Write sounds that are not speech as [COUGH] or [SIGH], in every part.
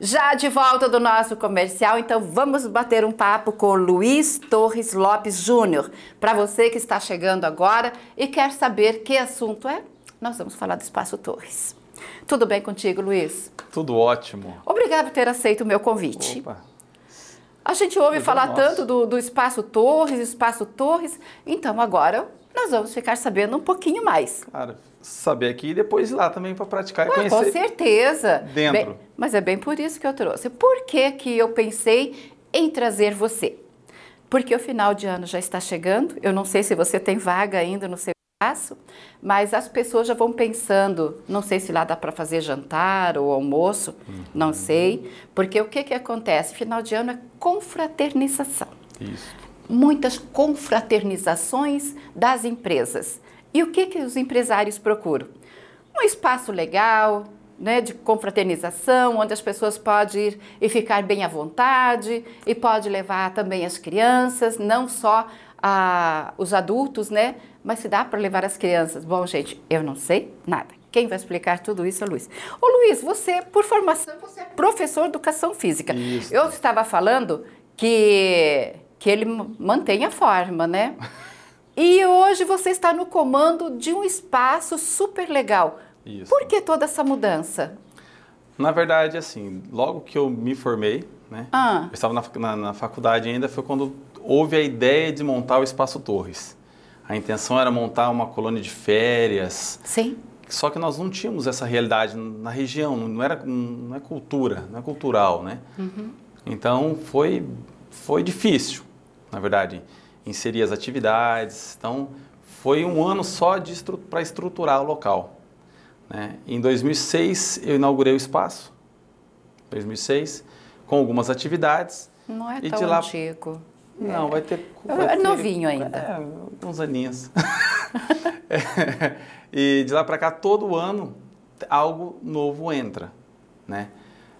já de volta do nosso comercial, então vamos bater um papo com Luiz Torres Lopes Júnior. Para você que está chegando agora e quer saber que assunto é, nós vamos falar do Espaço Torres. Tudo bem contigo, Luiz? Tudo ótimo. Obrigado por ter aceito o meu convite. Opa. A gente ouve falar tanto do, do Espaço Torres, Espaço Torres, então agora nós vamos ficar sabendo um pouquinho mais. Claro, saber aqui e depois ir lá também para praticar Ué, e ah, conhecer. Com certeza. Dentro. Bem, mas é bem por isso que eu trouxe. Por que, que eu pensei em trazer você? Porque o final de ano já está chegando, eu não sei se você tem vaga ainda no seu espaço, mas as pessoas já vão pensando, não sei se lá dá para fazer jantar ou almoço, uhum. não sei, porque o que, que acontece? Final de ano é confraternização. Isso muitas confraternizações das empresas. E o que, que os empresários procuram? Um espaço legal, né, de confraternização, onde as pessoas podem ir e ficar bem à vontade e pode levar também as crianças, não só a os adultos, né? Mas se dá para levar as crianças? Bom, gente, eu não sei nada. Quem vai explicar tudo isso é o Luiz. Ô Luiz, você, por formação, você é professor de educação física. Isso. Eu estava falando que que ele mantenha a forma, né? e hoje você está no comando de um espaço super legal. Isso. Por que toda essa mudança? Na verdade, assim, logo que eu me formei, né? Ah. Eu estava na, na, na faculdade ainda, foi quando houve a ideia de montar o Espaço Torres. A intenção era montar uma colônia de férias. Sim. Só que nós não tínhamos essa realidade na região, não era não é cultura, não é cultural, né? Uhum. Então foi foi difícil na verdade, inserir as atividades. Então, foi um ano só estru para estruturar o local. Né? Em 2006, eu inaugurei o espaço, 2006, com algumas atividades. Não é tão lá... antigo. Não, é. vai ter... É vai novinho ainda. É, uns aninhos. [LAUGHS] é, e de lá para cá, todo ano, algo novo entra, né?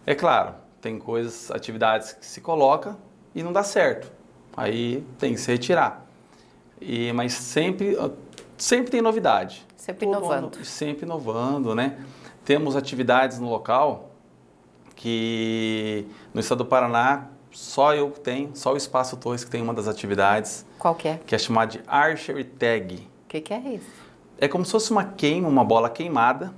É claro, tem coisas, atividades que se coloca e não dá certo aí tem que se retirar. E, mas sempre, sempre tem novidade. Sempre Todo inovando. Ano, sempre inovando, né? Temos atividades no local que no estado do Paraná só eu tenho, só o Espaço Torres que tem uma das atividades. Qual que é? Que é chamada de Archery Tag. O que, que é isso? É como se fosse uma queima, uma bola queimada,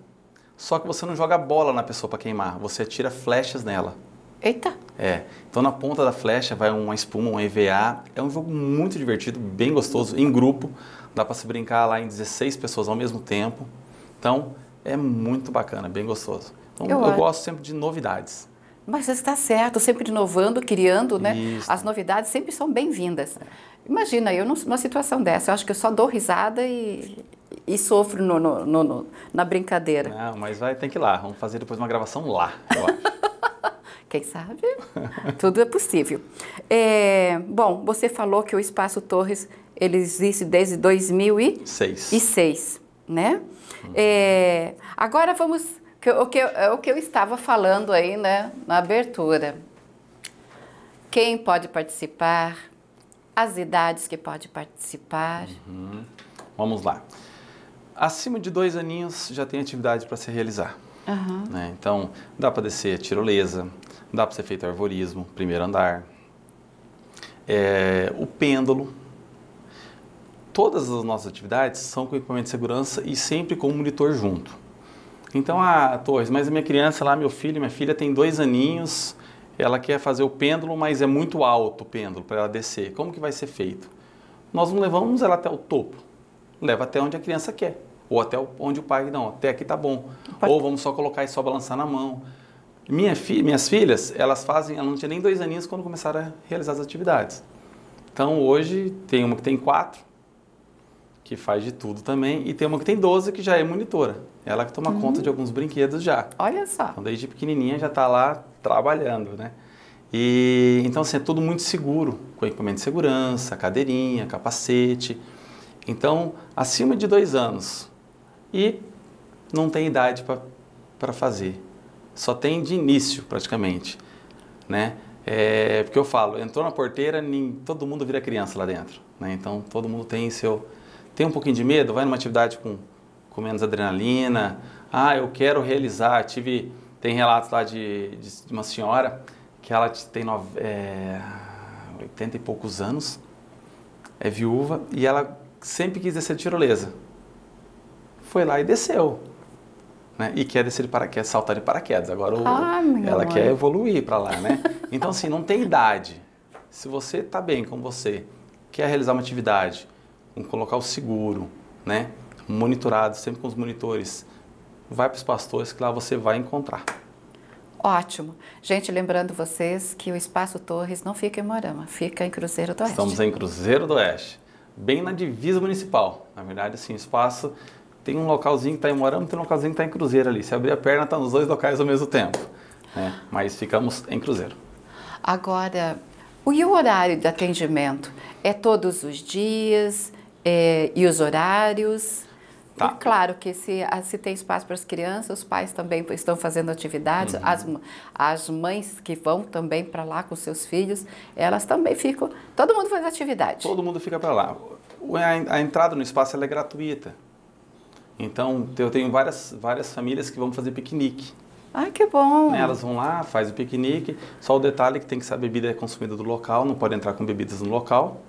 só que você não joga bola na pessoa para queimar, você atira flechas nela. Eita! É. Então na ponta da flecha vai uma espuma, um EVA. É um jogo muito divertido, bem gostoso, em grupo. Dá para se brincar lá em 16 pessoas ao mesmo tempo. Então é muito bacana, bem gostoso. Então eu, eu gosto sempre de novidades. Mas está certo, sempre inovando, criando, né? Isso. As novidades sempre são bem-vindas. Imagina, eu numa situação dessa, eu acho que eu só dou risada e, e sofro no, no, no, na brincadeira. Não, mas vai, tem que ir lá. Vamos fazer depois uma gravação lá, eu acho. [LAUGHS] Quem sabe? [LAUGHS] Tudo é possível. É, bom, você falou que o Espaço Torres ele existe desde 2006, e seis, né? Uhum. É, agora vamos o que é o que eu estava falando aí, né, na abertura. Quem pode participar? As idades que pode participar? Uhum. Vamos lá. Acima de dois aninhos já tem atividade para se realizar. Uhum. Né? Então dá para descer tirolesa, dá para ser feito arvorismo, primeiro andar, é, o pêndulo. Todas as nossas atividades são com equipamento de segurança e sempre com o monitor junto. Então, ah, Torres, mas a minha criança lá, meu filho, minha filha tem dois aninhos, ela quer fazer o pêndulo, mas é muito alto o pêndulo para ela descer. Como que vai ser feito? Nós não levamos ela até o topo, leva até onde a criança quer, ou até onde o pai, não, até aqui tá bom. Ou vamos só colocar e só balançar na mão. Minha fi, minhas filhas, elas fazem, ela não tinha nem dois aninhos quando começaram a realizar as atividades. Então hoje tem uma que tem quatro, que faz de tudo também, e tem uma que tem 12 que já é monitora. Ela que toma uhum. conta de alguns brinquedos já. Olha só. Então desde pequenininha já está lá trabalhando, né? E então assim, é tudo muito seguro, com equipamento de segurança, cadeirinha, capacete. Então, acima de dois anos. E não tem idade para fazer só tem de início praticamente, né? É, porque eu falo, entrou na porteira, nem, todo mundo vira criança lá dentro, né? Então todo mundo tem seu, tem um pouquinho de medo, vai numa atividade com com menos adrenalina. Ah, eu quero realizar. Tive tem relatos lá de, de, de uma senhora que ela tem nove, é, 80 e poucos anos, é viúva e ela sempre quis descer de tirolesa. Foi lá e desceu né? E quer descer de paraquedas, saltar de paraquedas. Agora o, ah, ela quer evoluir para lá, né? [LAUGHS] Então, assim, não tem idade. Se você está bem com você, quer realizar uma atividade, um colocar o seguro, né? Monitorado, sempre com os monitores. Vai para os pastores que lá você vai encontrar. Ótimo. Gente, lembrando vocês que o Espaço Torres não fica em Morama, fica em Cruzeiro do Oeste. Estamos em Cruzeiro do Oeste, bem na divisa municipal. Na verdade, assim, o espaço tem um localzinho que está em Moarama, tem um localzinho que está em Cruzeiro ali. Se abrir a perna, está nos dois locais ao mesmo tempo. Né? Mas ficamos em Cruzeiro. Agora, e o horário de atendimento? É todos os dias? É, e os horários? Tá. E claro que se, ah, se tem espaço para as crianças, os pais também estão fazendo atividades, uhum. as, as mães que vão também para lá com seus filhos, elas também ficam. Todo mundo faz atividade. Todo mundo fica para lá. A, a entrada no espaço é gratuita. Então, eu tenho várias, várias famílias que vão fazer piquenique. Ah, que bom! Né? Elas vão lá, faz o piquenique. Só o detalhe é que tem que ser a bebida é consumida do local, não pode entrar com bebidas no local.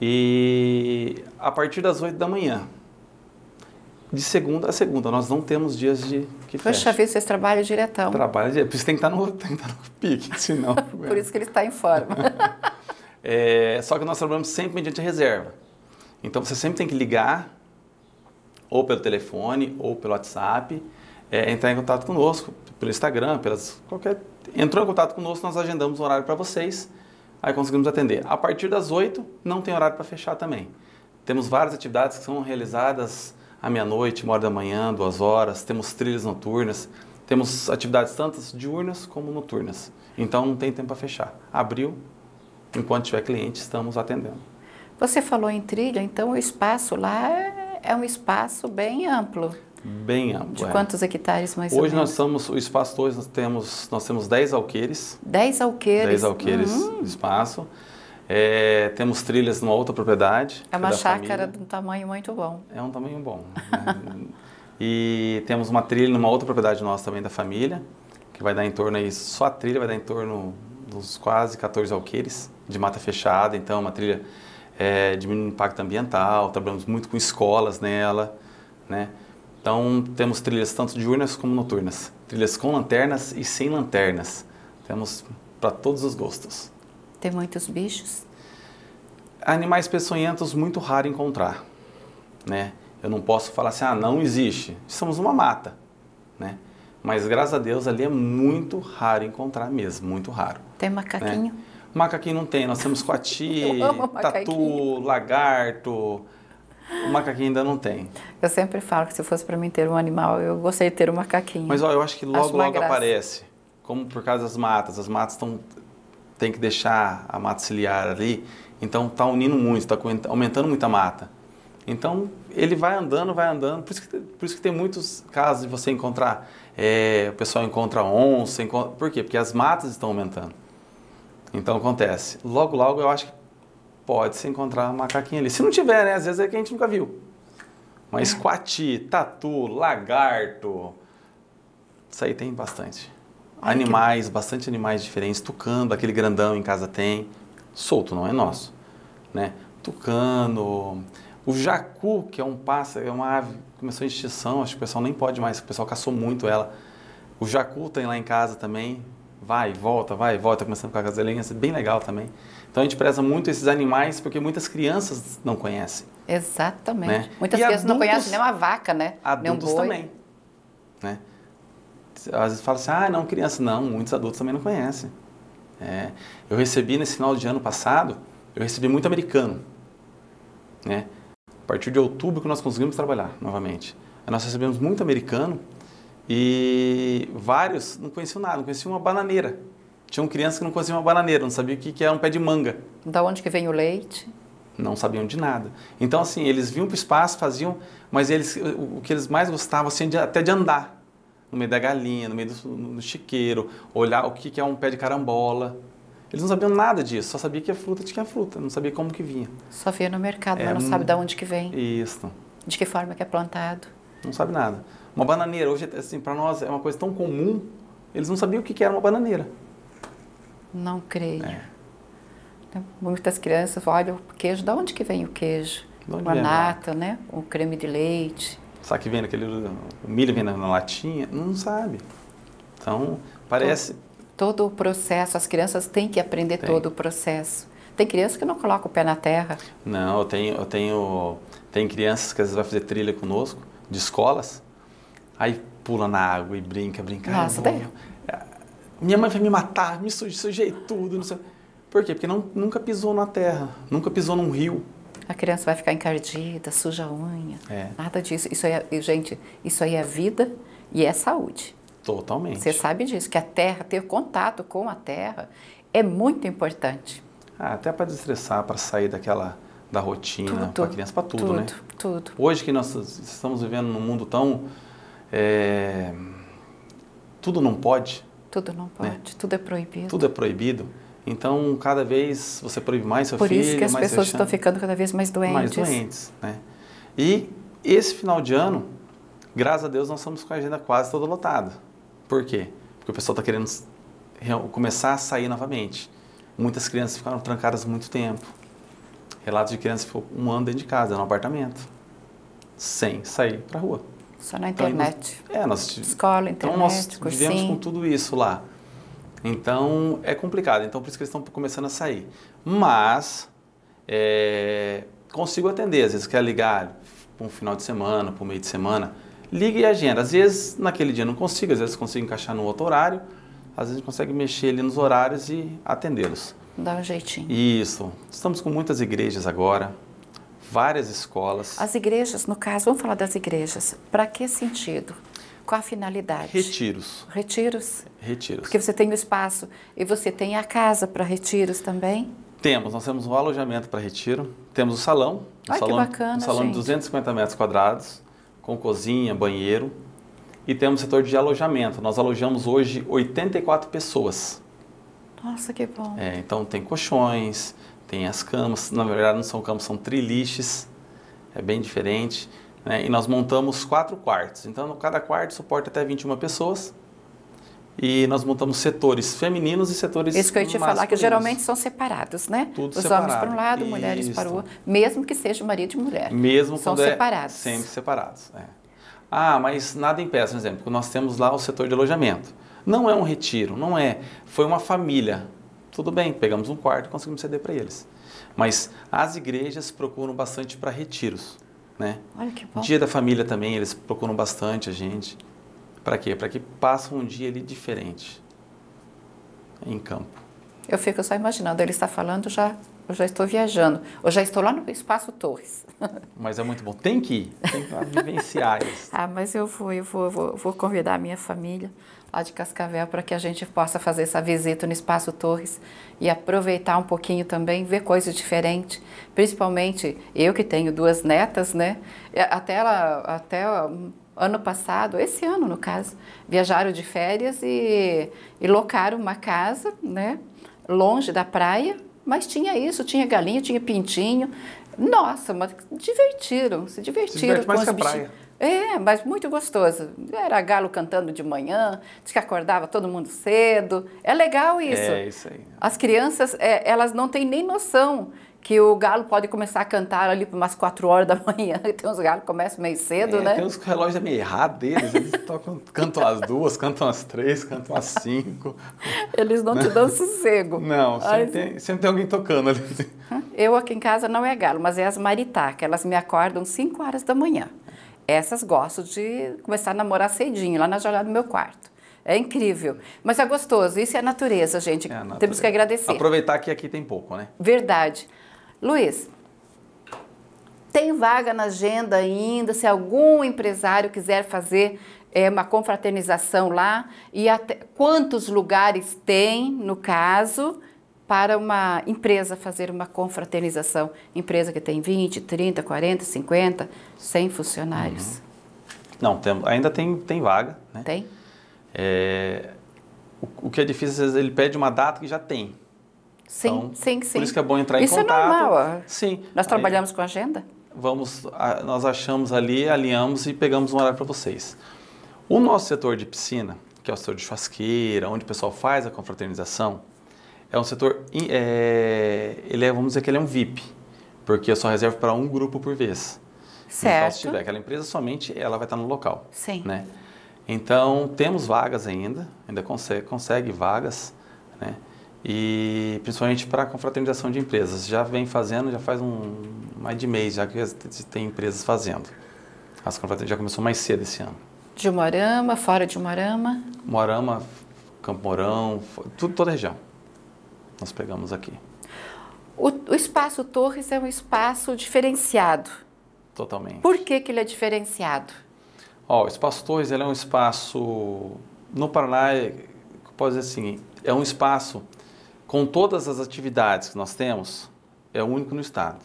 E a partir das 8 da manhã, de segunda a segunda, nós não temos dias de que Poxa fecha. vida, vocês trabalham diretão. Trabalha, por isso tem que estar tá no, [LAUGHS] tem que estar tá no pique, [LAUGHS] senão... por isso que ele está em forma. [LAUGHS] é, só que nós trabalhamos sempre mediante reserva. Então, você sempre tem que ligar ou pelo telefone, ou pelo WhatsApp, é, entrar em contato conosco, pelo Instagram, pelas qualquer... Entrou em contato conosco, nós agendamos um horário para vocês, aí conseguimos atender. A partir das 8, não tem horário para fechar também. Temos várias atividades que são realizadas à meia-noite, uma hora da manhã, duas horas, temos trilhas noturnas, temos atividades tantas diurnas como noturnas. Então não tem tempo para fechar. Abril, enquanto tiver cliente, estamos atendendo. Você falou em trilha, então o espaço lá é é um espaço bem amplo. Bem amplo. De é. quantos hectares mais hoje ou menos? nós somos o espaço hoje nós temos, nós temos 10 alqueires. 10 alqueires. 10 alqueires uhum. de espaço. É, temos trilhas numa outra propriedade. É, é uma chácara de um tamanho muito bom. É um tamanho bom. Né? [LAUGHS] e temos uma trilha numa outra propriedade nossa também da família, que vai dar em torno aí, só a trilha vai dar em torno dos quase 14 alqueires de mata fechada, então é uma trilha é, diminuindo o impacto ambiental, trabalhamos muito com escolas nela, né? Então, temos trilhas tanto diurnas como noturnas, trilhas com lanternas e sem lanternas. Temos para todos os gostos. Tem muitos bichos? Animais peçonhentos muito raro encontrar, né? Eu não posso falar assim, ah, não existe. Somos uma mata, né? Mas graças a Deus ali é muito raro encontrar mesmo, muito raro. Tem macaquinho? Né? Macaquinho não tem, nós temos coati, [LAUGHS] tatu, lagarto. O macaquinho ainda não tem. Eu sempre falo que se fosse para mim ter um animal, eu gostaria de ter um macaquinho. Mas ó, eu acho que logo, acho logo graça. aparece. Como por causa das matas. As matas estão. Tem que deixar a mata ciliar ali. Então tá unindo muito, está aumentando muito a mata. Então ele vai andando, vai andando. Por isso que, por isso que tem muitos casos de você encontrar. É, o pessoal encontra onça. Encontra, por quê? Porque as matas estão aumentando. Então acontece. Logo, logo eu acho que pode se encontrar macaquinho ali. Se não tiver, né? Às vezes é que a gente nunca viu. Mas é. coati, tatu, lagarto, isso aí tem bastante. Animais, bastante animais diferentes. Tucano, aquele grandão em casa tem. Solto, não é nosso. Né? Tucano. O jacu, que é um pássaro, é uma ave, começou em extinção, acho que o pessoal nem pode mais, o pessoal caçou muito ela. O jacu tem lá em casa também, vai, volta, vai, volta, começando com a gazelinha, é bem legal também. Então a gente preza muito esses animais porque muitas crianças não conhecem. Exatamente. Né? Muitas e crianças adultos, não conhecem nem uma vaca, né? Adultos nem um também. Né? Às vezes fala assim, ah, não, criança. Não, muitos adultos também não conhecem. É, eu recebi nesse final de ano passado, eu recebi muito americano. Né? A partir de outubro que nós conseguimos trabalhar novamente. Nós recebemos muito americano e vários não conheciam nada, não conheciam uma bananeira. Tinham crianças que não conheciam uma bananeira, não sabiam o que era um pé de manga. Da onde que vem o leite? Não sabiam de nada. Então, assim, eles vinham para o espaço, faziam, mas eles, o que eles mais gostavam, assim, de, até de andar. No meio da galinha, no meio do no chiqueiro, olhar o que, que é um pé de carambola. Eles não sabiam nada disso, só sabia que a fruta tinha fruta, não sabia como que vinha. Só via no mercado, é, mas não sabe hum, de onde que vem. Isso. De que forma que é plantado. Não sabe nada. Uma bananeira, hoje, assim, para nós é uma coisa tão comum, eles não sabiam o que era uma bananeira. Não creio. É. Então, muitas crianças olham o queijo, de onde que vem o queijo? A nata, né? O creme de leite. Sabe que vem naquele... O milho vem na, latinha? Não sabe. Então, parece... Todo, todo, o processo, as crianças têm que aprender Tem. todo o processo. Tem crianças que não coloca o pé na terra. Não, eu tenho, eu tenho... Tem crianças que às vezes vai fazer trilha conosco, de escolas, Aí pula na água e brinca, brinca. Nossa, daí... Minha mãe vai me matar, me suje, sujei tudo, não sei. Por quê? Porque não, nunca pisou na terra, nunca pisou num rio. A criança vai ficar encardida, suja a unha. É. Nada disso. Isso é, gente, isso aí é vida e é saúde. Totalmente. Você sabe disso, que a terra, ter contato com a terra é muito importante. Ah, até para desestressar, para sair daquela da rotina, para a criança, para tudo, tudo, né? Tudo, tudo. Hoje que nós estamos vivendo num mundo tão é, tudo não pode. Tudo não né? pode, né? tudo é proibido. Tudo é proibido. Então, cada vez você proíbe mais seu Por filho. Por isso que as pessoas estão ficando cada vez mais doentes. Mais doentes, né? E esse final de ano, graças a Deus, nós estamos com a agenda quase toda lotada. Por quê? Porque o pessoal está querendo começar a sair novamente. Muitas crianças ficaram trancadas muito tempo. Relatos de crianças que ficou um ano dentro de casa, no apartamento, sem sair para a rua. Só na então, internet. Então, é, nós, Escola, internet, Então nós vivemos com tudo isso lá. Então é complicado. Então por isso que eles estão começando a sair. Mas é, consigo atender. Às vezes quer ligar para um final de semana, para um meio de semana. Liga e agenda. Às vezes naquele dia não consigo, às vezes consigo encaixar no outro horário. Às vezes consegue mexer ali nos horários e atendê-los. Dá um jeitinho. Isso. Estamos com muitas igrejas agora várias escolas. As igrejas, no caso, vamos falar das igrejas. Para que sentido? Qual a finalidade? Retiros. Retiros? Retiros. Porque você tem o espaço e você tem a casa para retiros também? Temos, nós temos um alojamento para retiro, temos o um salão, um Ai, salão, que bacana, um salão gente. de 250 metros quadrados, com cozinha, banheiro, e temos o setor de alojamento. Nós alojamos hoje 84 pessoas. Nossa, que bom. É, então tem colchões, tem as camas, na verdade não são camas, são triliches, é bem diferente. Né? E nós montamos quatro quartos, então cada quarto suporta até 21 pessoas. E nós montamos setores femininos e setores masculinos. Isso que eu ia te falar, que geralmente são separados, né? Tudo Os separado. homens para um lado, Isso. mulheres para o outro, mesmo que seja marido e mulher. Mesmo são é separados. É sempre separados. É. Ah, mas nada impeça, por exemplo, nós temos lá o setor de alojamento. Não é um retiro, não é. Foi uma família. Tudo bem, pegamos um quarto e conseguimos ceder para eles. Mas as igrejas procuram bastante para retiros. Né? Olha que bom. Dia da família também, eles procuram bastante a gente. Para quê? Para que passem um dia ali diferente em campo. Eu fico só imaginando, ele está falando, já, eu já estou viajando, eu já estou lá no Espaço Torres. [LAUGHS] Mas é muito bom, tem que ir, tem que vivenciar [LAUGHS] isso. ah, mas eu vou, eu vou, vou, vou convidar a minha família lá de Cascavel, para que a gente possa fazer essa visita no Espaço Torres e aproveitar um pouquinho também, ver coisas diferentes. Principalmente eu que tenho duas netas, né? Até, ela, até hum, ano passado, esse ano no caso, viajaram de férias e, e locaram uma casa, né? Longe da praia, mas tinha isso, tinha galinha, tinha pintinho. Nossa, mas divertiram, se divertiram se diverte com mais os praia. É, mas muito gostoso. Era galo cantando de manhã, diz que acordava todo mundo cedo. É legal é isso. É isso aí. As crianças, é, elas não têm nem noção que o galo pode começar a cantar ali por umas 4 horas da [LAUGHS] manhã. Tem uns galos que começam meio cedo, é, né? Tem uns relógios meio errados deles. Eles [LAUGHS] tocam, cantam às duas, cantam às três, cantam às cinco. Eles não te dão sossego. [LAUGHS] Não, sempre, tem, sempre tem alguém tocando ali. Eu aqui em casa não é galo, mas é as maritacas. Elas me acordam 5 horas da manhã. Essas gosto de começar a namorar cedinho, lá na janela do meu quarto. É incrível. Mas é gostoso. Isso é a natureza, gente. É a natureza. Temos que agradecer. Aproveitar que aqui tem pouco, né? Verdade. Luiz, tem vaga na agenda ainda. Se algum empresário quiser fazer é, uma confraternização lá, e até quantos lugares tem, no caso, para uma empresa fazer uma confraternização, empresa que tem 20, 30, 40, 50, 100 funcionários. Uhum. Não, tem, ainda tem, tem vaga. Né? Tem. É, o, o, que é difícil, às vezes, ele pede uma data que já tem. Sim, então, sim, sim. Por isso que é bom entrar isso em contato. Isso é normal. Sim. Nós é, trabalhamos Aí, com agenda? Vamos, a, nós achamos ali, alinhamos e pegamos um horário para vocês. O nosso setor de piscina, que é o setor de churrasqueira, onde o pessoal faz a confraternização, é um setor, é, ele é, vamos dizer que ele é um VIP, porque eu só reservo para um grupo por vez. Certo. Então, se tiver aquela empresa somente, ela vai estar no local. Sim. Né? Então, temos vagas ainda, ainda consegue, consegue vagas, né? E principalmente para a confraternização de empresas. Já vem fazendo, já faz um, mais de mês já que tem empresas fazendo. As confraternizações já começou mais cedo esse ano. De Morama, fora de Morama? Morama, Campo Mourão, tudo, toda a região nós pegamos aqui. O, o espaço Torres é um espaço diferenciado. Totalmente. Por que, que ele é diferenciado? Ó, o espaço Torres ele é um espaço no Paraná, é, pode dizer assim, é um espaço com todas as atividades que nós temos, é o único no estado.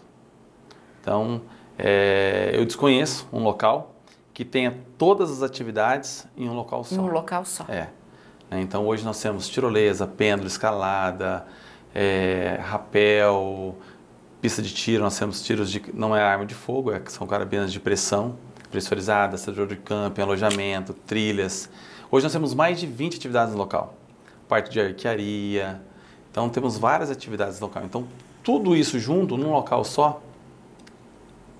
Então, é, eu desconheço um local que tenha todas as atividades em um local só. Em um local só. É. Né? Então hoje nós temos tirolesa, pêndulo, escalada, é, rapel, pista de tiro, nós temos tiros de, não é arma de fogo, é, são carabinas de pressão, pressurizada, estadio de camping, alojamento, trilhas. Hoje nós temos mais de 20 atividades no local. Parte de arquearia, então temos várias atividades no local. Então tudo isso junto, num local só,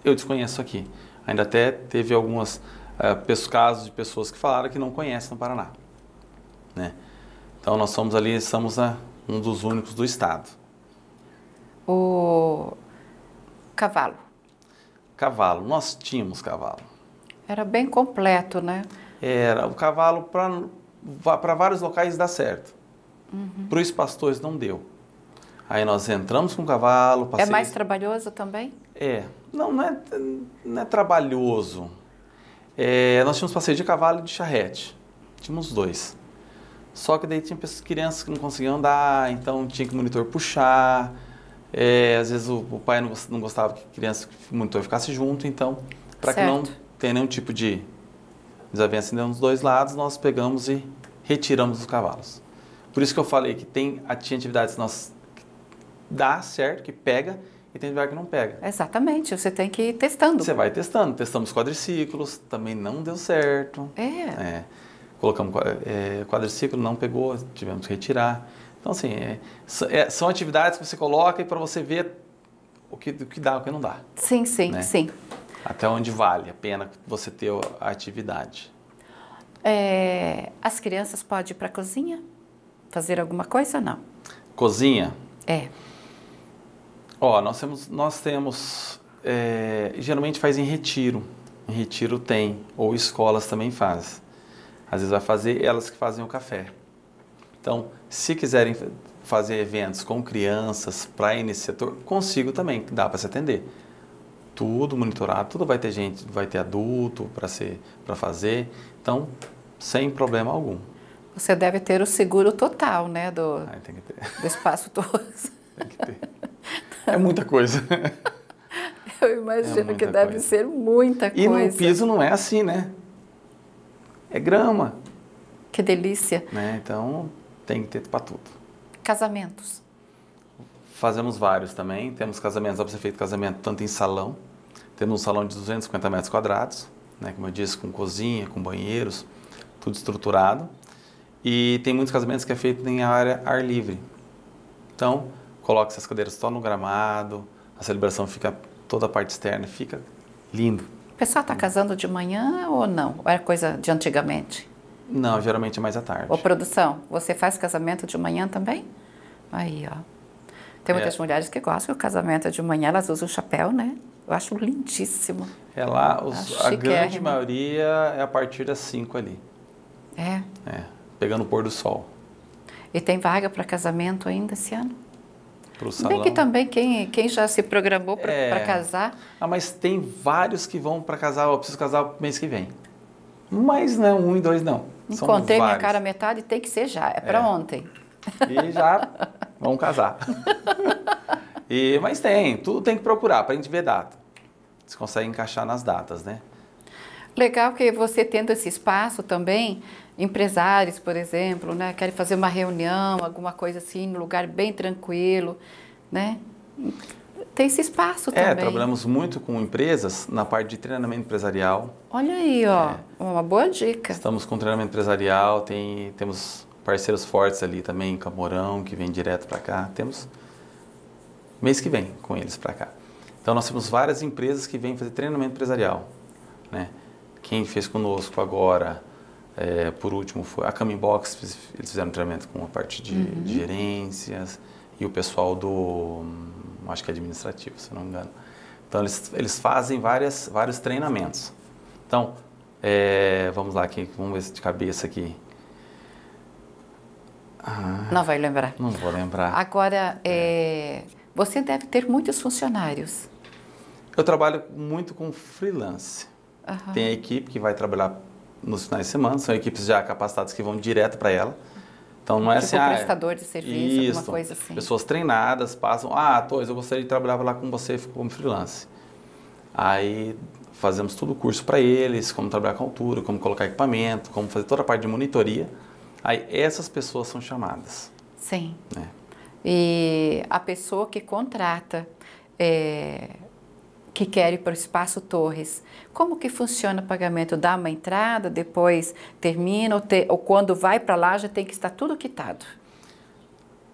eu desconheço aqui. Ainda até teve alguns uh, eh, casos de pessoas que falaram que não conhecem no Paraná. Né? Então nós somos ali, estamos a, né, um dos únicos do estado. O cavalo. Cavalo, nós tínhamos cavalo. Era bem completo, né? Era, o cavalo para vários locais dá certo. Uhum. Para os pastores não deu. Aí nós entramos com o cavalo. É passei... É mais trabalhoso também? É. Não, não é, não é trabalhoso. É, nós tínhamos passeio de cavalo e de charrete. Tínhamos dois. Só que daí tinha pessoas, crianças que não conseguiam andar, então tinha que o monitor puxar. É, às vezes o, o pai não, gostava que criança, que o monitor ficasse junto, então, para que não tenha nenhum tipo de desavença nos dois lados, nós pegamos e retiramos os cavalos. Por isso que eu falei que tem atividades que nós dá certo, que pega, e tem atividade que não pega. Exatamente, você tem que ir testando. Você vai testando, testamos quadriciclos, também não deu certo. É. é colocamos é, quadriciclo, não pegou, tivemos que retirar. Então, assim, é, é, são atividades que você coloca e para você ver o que, o que dá, o que não dá. Sim, sim, né? sim. Até onde vale a pena você ter a atividade. É, as crianças podem ir para a cozinha? Fazer alguma coisa ou não? Cozinha? É. Ó, nós temos, nós temos é, geralmente faz em retiro. Em retiro tem, ou escolas também fazem às vezes vai fazer elas que fazem o café. Então, se quiserem fazer eventos com crianças para nesse setor, consigo também, dá para se atender. Tudo monitorado, tudo vai ter gente, vai ter adulto para ser para fazer. Então, sem problema algum. Você deve ter o seguro total, né, do ah, tem que ter. do espaço todo. tem que ter. É muita coisa. [LAUGHS] Eu imagino é que deve coisa. ser muita coisa. E no piso não é assim, né? é grama. Que delícia. Né? Então, tem que ter para tudo. Casamentos. Fazemos vários também. Temos casamentos, dá para ser feito casamento tanto em salão. Temos um salão de 250 metros quadrados, né? como eu disse, com cozinha, com banheiros, tudo estruturado. E tem muitos casamentos que é feito em área ar livre. Então, coloca essas cadeiras só no gramado, a celebração fica, toda a parte externa fica lindo pessoal está hum. casando de manhã ou não? Ou era é coisa de antigamente? Não, geralmente é mais à tarde. Ô, produção, você faz casamento de manhã também? Aí, ó. Tem muitas é. mulheres que gostam que o casamento é de manhã, elas usam o chapéu, né? Eu acho lindíssimo. É lá, os, a grande maioria é a partir das 5 ali. É? É, pegando o pôr do sol. E tem vaga para casamento ainda esse ano? para o salão. Bem que também quem, quem já se programou para é... casar. Ah, mas tem vários que vão para casar, eu preciso casar mês que vem. Mas não, um e dois não. Encontrei minha cara metade, tem que ser já, é para é. ontem. E já vão casar. [LAUGHS] e, mas tem, tudo tem que procurar para a gente ver data. Você consegue encaixar nas datas, né? Legal que você tendo esse espaço também, empresários, por exemplo, né, querem fazer uma reunião, alguma coisa assim, num lugar bem tranquilo, né? Tem esse espaço é, também. É, trabalhamos muito com empresas na parte de treinamento empresarial. Olha aí, ó, é. uma boa dica. Estamos com treinamento empresarial, tem, temos parceiros fortes ali também, Camorão, que vem direto para cá. Temos mês que vem com eles para cá. Então nós temos várias empresas que vêm fazer treinamento empresarial, né? Quem fez conosco agora é, por último, foi a Camin eles fizeram um treinamento com a parte de, uhum. de, gerências e o pessoal do, hum, acho que é administrativo, se não me engano. Então, eles, eles fazem várias, vários treinamentos. Então, é, vamos lá, aqui, vamos ver se de cabeça aqui. Ah, não vai lembrar. Não vou lembrar. Agora, é, é. você deve ter muitos funcionários. Eu trabalho muito com freelance. Uhum. Tem a equipe que vai trabalhar nos finais de semana, são equipes já capacitadas que vão direto para ela. Então não é tipo assim, um ah, é prestador de serviço, isso, alguma coisa assim. Pessoas treinadas passam, ah, Tois, eu gostaria de trabalhar lá com você como freelance. Aí fazemos todo o curso para eles, como trabalhar com altura, como colocar equipamento, como fazer toda a parte de monitoria. Aí essas pessoas são chamadas. Sim. Né? E a pessoa que contrata é, que quer ir para o Espaço Torres. Como que funciona o pagamento? Dá uma entrada, depois termina, ou, te, ou quando vai para lá já tem que estar tudo quitado?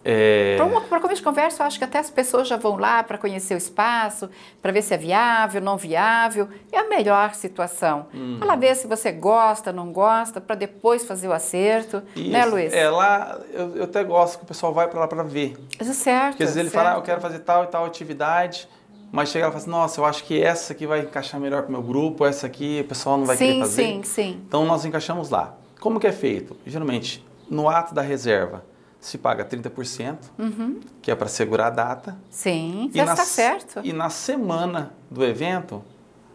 É... Para começo de conversa, eu acho que até as pessoas já vão lá para conhecer o espaço, para ver se é viável, não viável. É a melhor situação. Uhum. Para ver se você gosta, não gosta, para depois fazer o acerto. Né, Isso. Né, Luiz? É, lá eu, eu até gosto que o pessoal vai para lá para ver. Isso é certo. Porque às vezes ele certo. É fala, ah, eu quero fazer tal e tal atividade mas chega e fala assim, nossa, eu acho que essa aqui vai encaixar melhor para o meu grupo, essa aqui o pessoal não vai sim, querer fazer. Sim, sim, sim. Então nós encaixamos lá. Como que é feito? Geralmente, no ato da reserva, se paga 30%, uhum. que é para segurar a data. Sim, já está certo. E na semana do evento,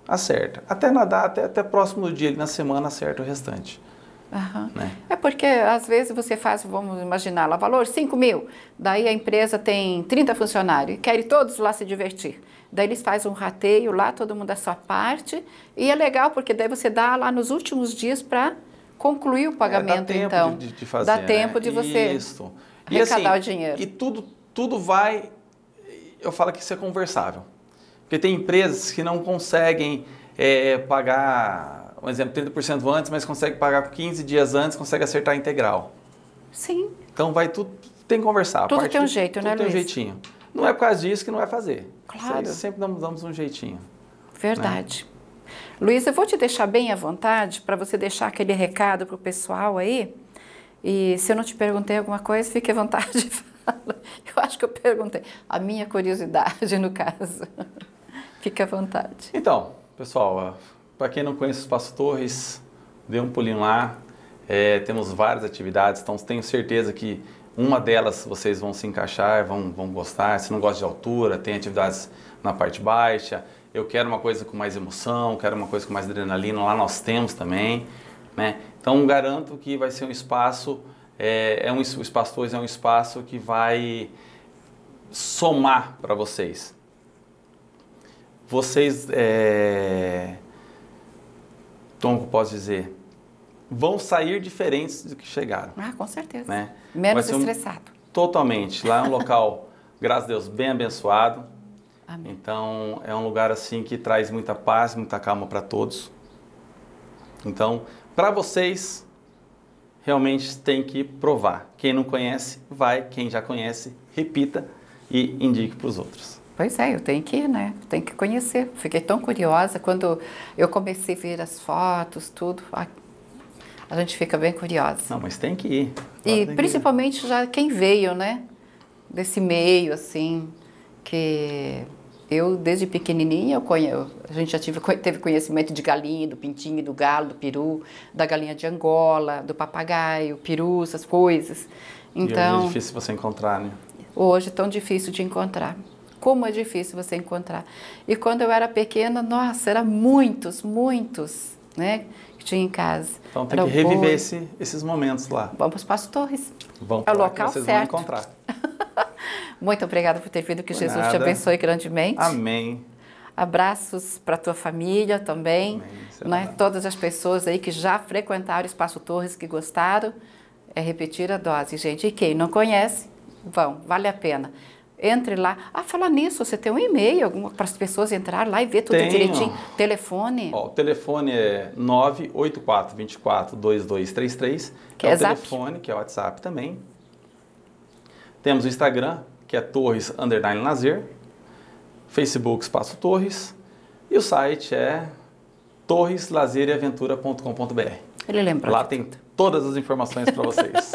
acerta. Até na data, até próximo do dia, na semana acerta o restante. Uhum. Né? É porque às vezes você faz, vamos imaginar lá, valor 5 mil, daí a empresa tem 30 funcionários e quer todos lá se divertir daí eles fazem um rateio lá, todo mundo da sua parte, e é legal porque daí você dá lá nos últimos dias para concluir o pagamento, é, dá tempo então. De, de fazer, dá né? tempo de você Isso. arrecadar e assim, o dinheiro. E tudo, tudo vai, eu falo que isso é conversável. Porque tem empresas que não conseguem é, pagar, um exemplo, 30% antes, mas consegue pagar 15 dias antes, consegue acertar integral. Sim. Então vai tudo, tem que conversar. Né, tudo tem um jeito, tudo né, Tudo tem Luiz? um jeitinho. Não é por causa disso que não vai fazer. Claro. sempre damos, damos, um jeitinho. Né? Verdade. Né? Luiz, eu vou te deixar bem à vontade para você deixar aquele recado para o pessoal aí. E se eu não te perguntei alguma coisa, fique à vontade e [LAUGHS] fala. Eu acho que eu perguntei. A minha curiosidade, no caso. fique à vontade. Então, pessoal, para quem não conhece os Pastores, Torres, dê um pulinho lá. É, temos várias atividades, então tenho certeza que uma delas vocês vão se encaixar, vão, vão gostar. Se não gosta de altura, tem atividades na parte baixa. Eu quero uma coisa com mais emoção, quero uma coisa com mais adrenalina. Lá nós temos também. Né? Então garanto que vai ser um espaço, é, é um, o espaço 2 é um espaço que vai somar para vocês. Vocês, é... como posso dizer? vão sair diferentes do que chegaram. Ah, com certeza. Né? Menos um, estressado. Totalmente. Lá é um local, [LAUGHS] graças a Deus, bem abençoado. Amém. Então, é um lugar assim que traz muita paz, muita calma para todos. Então, para vocês, realmente tem que provar. Quem não conhece, vai. Quem já conhece, repita e indique para os outros. Pois é, eu tenho que ir, né? Tenho que conhecer. Fiquei tão curiosa quando eu comecei a ver as fotos, tudo a gente fica bem curiosa. Não, mas tem que ir. E que principalmente ir. já quem veio, né? Desse meio, assim, que eu, desde pequenininha, eu a gente já tive, teve conhecimento de galinha, do pintinho, do galo, do peru, da galinha de Angola, do papagaio, peru, essas coisas. Então, e hoje é então, difícil você encontrar, né? Hoje é tão difícil de encontrar. Como é difícil você encontrar. E quando eu era pequena, nossa, eram muitos, muitos, né? que tinha em casa. Então tem que reviver esse, esses momentos lá. Vamos para os Passos Torres. Vamos. é o local vocês certo. vão encontrar. [LAUGHS] Muito obrigada por ter vindo, que por Jesus nada. te abençoe grandemente. Amém. Abraços para tua família também, Amém, né? todas as pessoas aí que já frequentaram o Espaço Torres, que gostaram. É repetir a dose, gente. E quem não conhece, vão, vale a pena entre lá. Ah, falar nisso, você tem um e-mail para as pessoas entrar lá e ver tudo Tenho. direitinho. Telefone. Ó, o telefone é 984 24 2233, que é, é o Zap. telefone, que é o WhatsApp também. Temos o Instagram, que é Torres Underline Lazer, Facebook Espaço Torres, e o site é torreslazereaventura.com.br. Ele lembra. Lá tem todas as informações para vocês.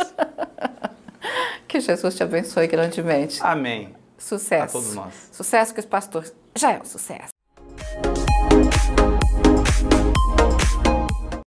[LAUGHS] que Jesus te abençoe grandemente. Amém. Sucesso. A todos nós. Sucesso que os pastores já é um sucesso.